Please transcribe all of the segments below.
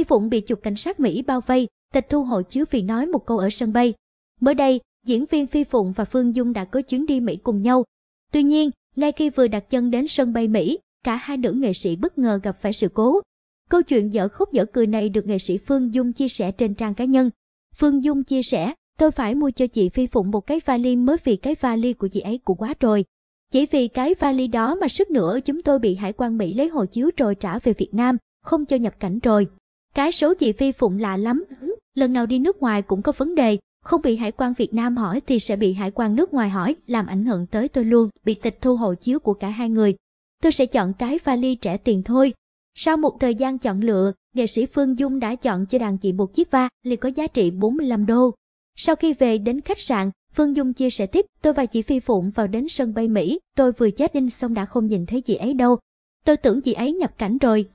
Phi Phụng bị chục cảnh sát Mỹ bao vây, tịch thu hộ chiếu vì nói một câu ở sân bay. Mới đây, diễn viên Phi Phụng và Phương Dung đã có chuyến đi Mỹ cùng nhau. Tuy nhiên, ngay khi vừa đặt chân đến sân bay Mỹ, cả hai nữ nghệ sĩ bất ngờ gặp phải sự cố. Câu chuyện dở khóc dở cười này được nghệ sĩ Phương Dung chia sẻ trên trang cá nhân. Phương Dung chia sẻ, tôi phải mua cho chị Phi Phụng một cái vali mới vì cái vali của chị ấy cũng quá rồi. Chỉ vì cái vali đó mà sức nữa chúng tôi bị hải quan Mỹ lấy hộ chiếu rồi trả về Việt Nam, không cho nhập cảnh rồi. Cái số chị Phi Phụng lạ lắm, lần nào đi nước ngoài cũng có vấn đề, không bị hải quan Việt Nam hỏi thì sẽ bị hải quan nước ngoài hỏi, làm ảnh hưởng tới tôi luôn, bị tịch thu hộ chiếu của cả hai người. Tôi sẽ chọn cái vali trẻ tiền thôi. Sau một thời gian chọn lựa, nghệ sĩ Phương Dung đã chọn cho đàn chị một chiếc va liền có giá trị 45 đô. Sau khi về đến khách sạn, Phương Dung chia sẻ tiếp, tôi và chị Phi Phụng vào đến sân bay Mỹ, tôi vừa chết in xong đã không nhìn thấy chị ấy đâu. Tôi tưởng chị ấy nhập cảnh rồi,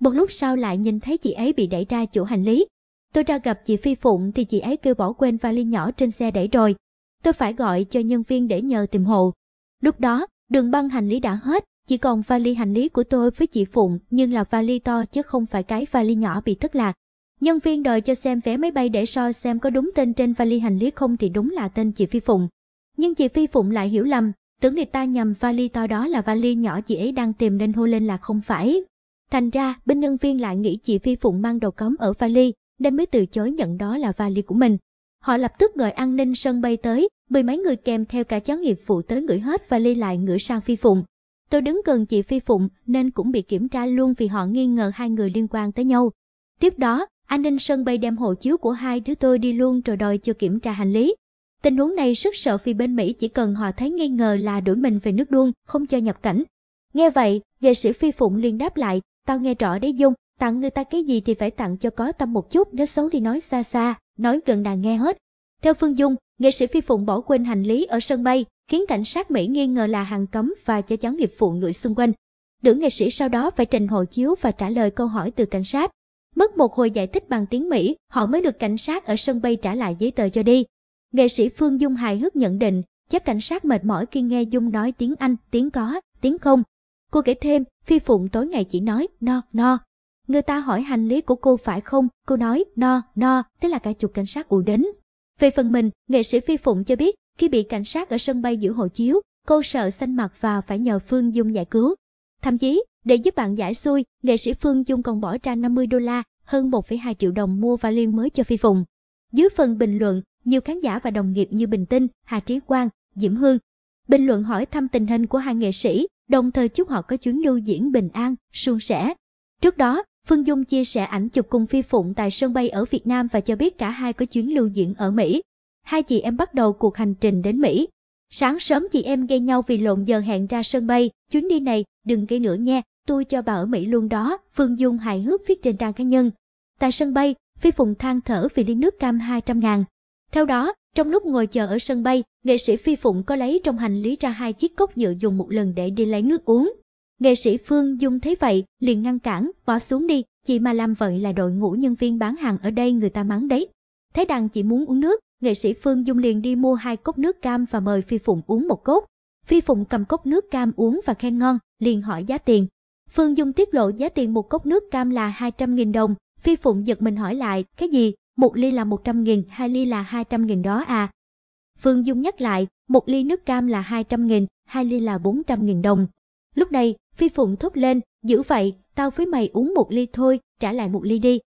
một lúc sau lại nhìn thấy chị ấy bị đẩy ra chỗ hành lý. Tôi ra gặp chị Phi Phụng thì chị ấy kêu bỏ quên vali nhỏ trên xe đẩy rồi. Tôi phải gọi cho nhân viên để nhờ tìm hộ. Lúc đó, đường băng hành lý đã hết, chỉ còn vali hành lý của tôi với chị Phụng nhưng là vali to chứ không phải cái vali nhỏ bị thất lạc. Nhân viên đòi cho xem vé máy bay để soi xem có đúng tên trên vali hành lý không thì đúng là tên chị Phi Phụng. Nhưng chị Phi Phụng lại hiểu lầm, tưởng người ta nhầm vali to đó là vali nhỏ chị ấy đang tìm nên hô lên là không phải. Thành ra, bên nhân viên lại nghĩ chị Phi Phụng mang đồ cống ở vali, nên mới từ chối nhận đó là vali của mình. Họ lập tức gọi an ninh sân bay tới, mười mấy người kèm theo cả chó nghiệp vụ tới ngửi hết vali lại ngửi sang Phi Phụng. Tôi đứng gần chị Phi Phụng nên cũng bị kiểm tra luôn vì họ nghi ngờ hai người liên quan tới nhau. Tiếp đó, an ninh sân bay đem hộ chiếu của hai đứa tôi đi luôn rồi đòi cho kiểm tra hành lý. Tình huống này rất sợ vì bên Mỹ chỉ cần họ thấy nghi ngờ là đuổi mình về nước luôn, không cho nhập cảnh. Nghe vậy, nghệ sĩ Phi Phụng liền đáp lại, tao nghe rõ đấy Dung, tặng người ta cái gì thì phải tặng cho có tâm một chút, nếu xấu thì nói xa xa, nói gần nàng nghe hết. Theo Phương Dung, nghệ sĩ Phi Phụng bỏ quên hành lý ở sân bay, khiến cảnh sát Mỹ nghi ngờ là hàng cấm và cho chó nghiệp vụ người xung quanh. Nữ nghệ sĩ sau đó phải trình hộ chiếu và trả lời câu hỏi từ cảnh sát. Mất một hồi giải thích bằng tiếng Mỹ, họ mới được cảnh sát ở sân bay trả lại giấy tờ cho đi. Nghệ sĩ Phương Dung hài hước nhận định, chắc cảnh sát mệt mỏi khi nghe Dung nói tiếng Anh, tiếng có, tiếng không. Cô kể thêm, Phi Phụng tối ngày chỉ nói no no. Người ta hỏi hành lý của cô phải không, cô nói no no, thế là cả chục cảnh sát ùa đến. Về phần mình, nghệ sĩ Phi Phụng cho biết, khi bị cảnh sát ở sân bay giữ hộ chiếu, cô sợ xanh mặt và phải nhờ Phương Dung giải cứu. Thậm chí, để giúp bạn giải xuôi, nghệ sĩ Phương Dung còn bỏ ra 50 đô la, hơn 1,2 triệu đồng mua vali mới cho Phi Phụng. Dưới phần bình luận, nhiều khán giả và đồng nghiệp như Bình Tinh, Hà Trí Quang, Diễm Hương bình luận hỏi thăm tình hình của hai nghệ sĩ, đồng thời chúc họ có chuyến lưu diễn bình an, suôn sẻ. Trước đó, Phương Dung chia sẻ ảnh chụp cùng Phi Phụng tại sân bay ở Việt Nam và cho biết cả hai có chuyến lưu diễn ở Mỹ. Hai chị em bắt đầu cuộc hành trình đến Mỹ. Sáng sớm chị em gây nhau vì lộn giờ hẹn ra sân bay, chuyến đi này đừng gây nữa nha, tôi cho bà ở Mỹ luôn đó, Phương Dung hài hước viết trên trang cá nhân. Tại sân bay, Phi Phụng than thở vì ly nước cam 200 ngàn, theo đó, trong lúc ngồi chờ ở sân bay, nghệ sĩ Phi Phụng có lấy trong hành lý ra hai chiếc cốc nhựa dùng một lần để đi lấy nước uống. Nghệ sĩ Phương Dung thấy vậy, liền ngăn cản, bỏ xuống đi, chị mà làm vậy là đội ngũ nhân viên bán hàng ở đây người ta mắng đấy. Thấy đàn chị muốn uống nước, nghệ sĩ Phương Dung liền đi mua hai cốc nước cam và mời Phi Phụng uống một cốc. Phi Phụng cầm cốc nước cam uống và khen ngon, liền hỏi giá tiền. Phương Dung tiết lộ giá tiền một cốc nước cam là 200.000 đồng, Phi Phụng giật mình hỏi lại, cái gì, một ly là 100 nghìn, hai ly là 200 nghìn đó à. Phương Dung nhắc lại, một ly nước cam là 200 nghìn, hai ly là 400 nghìn đồng. Lúc này, Phi Phụng thốt lên, giữ vậy, tao với mày uống một ly thôi, trả lại một ly đi.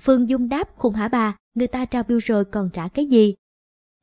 Phương Dung đáp khùng hả bà, người ta trao bill rồi còn trả cái gì.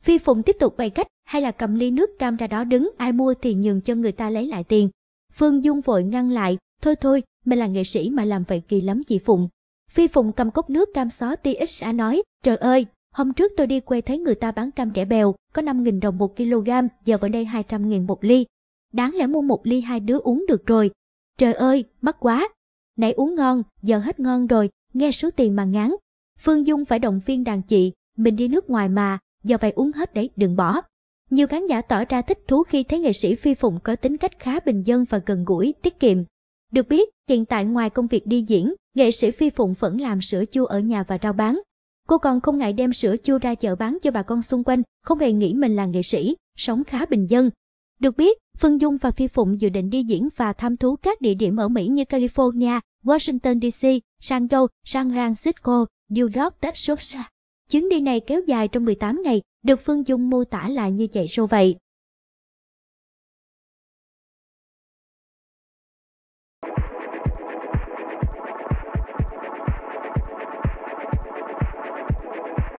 Phi Phụng tiếp tục bày cách, hay là cầm ly nước cam ra đó đứng, ai mua thì nhường cho người ta lấy lại tiền. Phương Dung vội ngăn lại, thôi thôi, mình là nghệ sĩ mà làm vậy kỳ lắm chị Phụng, Phi Phụng cầm cốc nước cam xó TXA nói, trời ơi, hôm trước tôi đi quê thấy người ta bán cam trẻ bèo, có 5.000 đồng một kg, giờ vào đây 200.000 một ly. Đáng lẽ mua một ly hai đứa uống được rồi. Trời ơi, mắc quá. Nãy uống ngon, giờ hết ngon rồi, nghe số tiền mà ngán. Phương Dung phải động viên đàn chị, mình đi nước ngoài mà, giờ phải uống hết đấy, đừng bỏ. Nhiều khán giả tỏ ra thích thú khi thấy nghệ sĩ Phi Phụng có tính cách khá bình dân và gần gũi, tiết kiệm. Được biết, hiện tại ngoài công việc đi diễn, Nghệ sĩ Phi Phụng vẫn làm sữa chua ở nhà và rao bán. Cô còn không ngại đem sữa chua ra chợ bán cho bà con xung quanh, không hề nghĩ mình là nghệ sĩ, sống khá bình dân. Được biết, Phương Dung và Phi Phụng dự định đi diễn và tham thú các địa điểm ở Mỹ như California, Washington DC, San Diego, San Francisco, New York, Texas. Chuyến đi này kéo dài trong 18 ngày, được Phương Dung mô tả là như chạy sâu vậy.